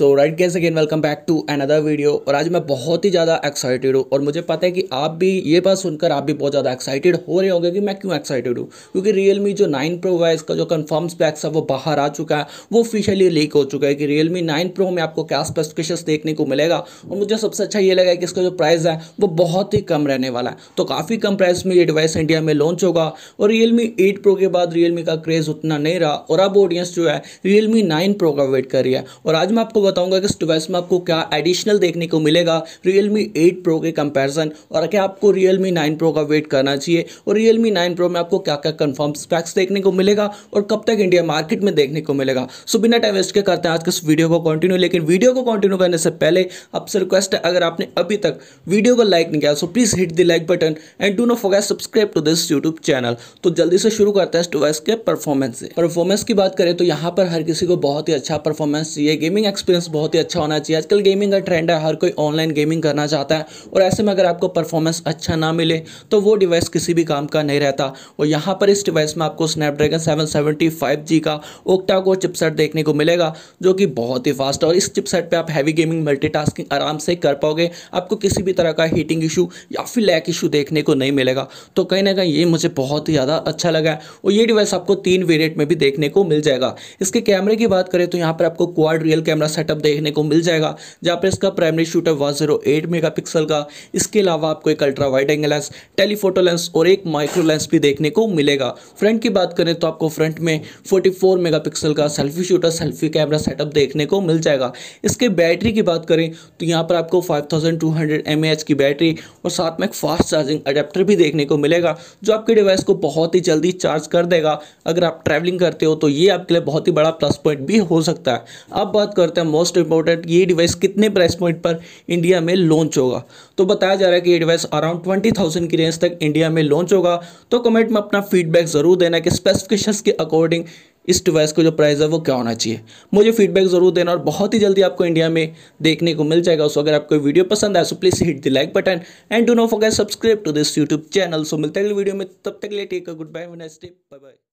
so right guys again welcome back to another video और आज मैं बहुत ही ज़्यादा एक्साइटेड हूँ और मुझे पता है कि आप भी ये बात सुनकर आप भी बहुत ज़्यादा एक्साइटेड हो रहे होंगे कि मैं क्यों एक्साइटेड हूँ क्योंकि रियलमी जो नाइन प्रो है इसका जो कन्फर्म स्पैक्स है वो बाहर आ चुका है वो ऑफिशियली लीक हो चुका है कि रियलमी नाइन प्रो में आपको क्या स्पेसिफिकेशन देखने को मिलेगा और मुझे सबसे अच्छा ये लगा कि इसका जो प्राइस है वो बहुत ही कम रहने वाला है तो काफ़ी कम प्राइस में ये डिवाइस इंडिया में लॉन्च होगा और रियलमी एट प्रो के बाद रियलमी का क्रेज़ उतना नहीं रहा और अब ऑडियंस जो है रियलमी नाइन प्रो का वेट कर रही है और आज मैं आपको बताऊंगा कि इस डिवाइस में आपको क्या एडिशनल देखने को मिलेगा Realme 8 प्रो के कंपैरिजन और क्या आपको Realme 9 प्रो का वेट करना चाहिए और Realme 9 प्रो में आपको क्या क्या कन्फर्म स्पैक्स देखने को मिलेगा और कब तक इंडिया मार्केट में देखने को मिलेगा सो बिना टाइम वेस्ट के करते हैं आज के इस वीडियो को कंटिन्यू लेकिन वीडियो को कंटिन्यू करने से पहले आपसे रिक्वेस्ट है अगर आपने अभी तक वीडियो को लाइक नहीं किया so please hit the like button and do not forget subscribe to this YouTube channel तो जल्दी से शुरू करते हैं इस डिवाइस के परफॉर्मेंस से परफॉर्मेंस की बात करें तो यहाँ पर हर किसी को बहुत ही अच्छा परफॉर्मेंस चाहिए गेमिंग एक्सपीरियंस परफॉर्मेंस बहुत ही अच्छा होना चाहिए आजकल गेमिंग का ट्रेंड है हर कोई ऑनलाइन गेमिंग करना चाहता है और ऐसे में अगर आपको परफॉर्मेंस अच्छा ना मिले तो वो डिवाइस किसी भी काम का नहीं रहता और यहाँ पर इस डिवाइस में आपको स्नैपड्रैगन सेवन सेवेंटी का ओक्टा को चिपसेट देखने को मिलेगा जो कि बहुत ही फास्ट और इस चिपसेट पर आप हैवी गेमिंग मल्टी आराम से कर पाओगे आपको किसी भी तरह का हीटिंग इशू या फिर लैक इशू देखने को नहीं मिलेगा तो कहीं ना कहीं ये मुझे बहुत ही ज़्यादा अच्छा लगा और ये डिवाइस आपको तीन वेरियंट में भी देखने को मिल जाएगा इसके कैमरे की बात करें तो यहाँ पर आपको क्वाड रियल कैमरा सेटअप देखने को मिल जाएगा जहाँ पर इसका primary shooter one zero eight mega pixel का इसके अलावा आपको एक ultra wide angle lens telephoto lens और एक माइक्रो लेंस भी देखने को मिलेगा फ्रंट की बात करें तो आपको फ्रंट में फोर्टी फोर मेगा पिक्सल का selfie shooter selfie camera setup देखने को मिल जाएगा इसके बैटरी की बात करें तो यहाँ पर आपको five thousand two hundred M H की बैटरी और साथ में एक फास्ट चार्जिंग अडेप्टर भी देखने को मिलेगा जो आपके डिवाइस को बहुत ही जल्दी चार्ज कर देगा अगर आप ट्रैवलिंग करते हो तो ये आपके लिए बहुत ही बड़ा प्लस पॉइंट भी हो सकता है अब बात करते हैं मोस्ट इंपॉर्टेंट ये डिवाइस कितने प्राइस पॉइंट पर इंडिया में लॉन्च होगा तो बताया जा रहा है कि ये डिवाइस अराउंड ट्वेंटी थाउजेंड की रेंज तक इंडिया में लॉन्च होगा तो कमेंट में अपना फीडबैक ज़रूर देना कि स्पेसिफिकेशन के अकॉर्डिंग इस डिवाइस का जो प्राइस है वो क्या होना चाहिए मुझे फीडबैक ज़रूर देना और बहुत ही जल्दी आपको इंडिया में देखने को मिल जाएगा सो अगर आपको वीडियो पसंद आए so please hit the like button and do no forget subscribe to this YouTube channel so मिलते हैं वीडियो में तब तक लिए take a good bye bye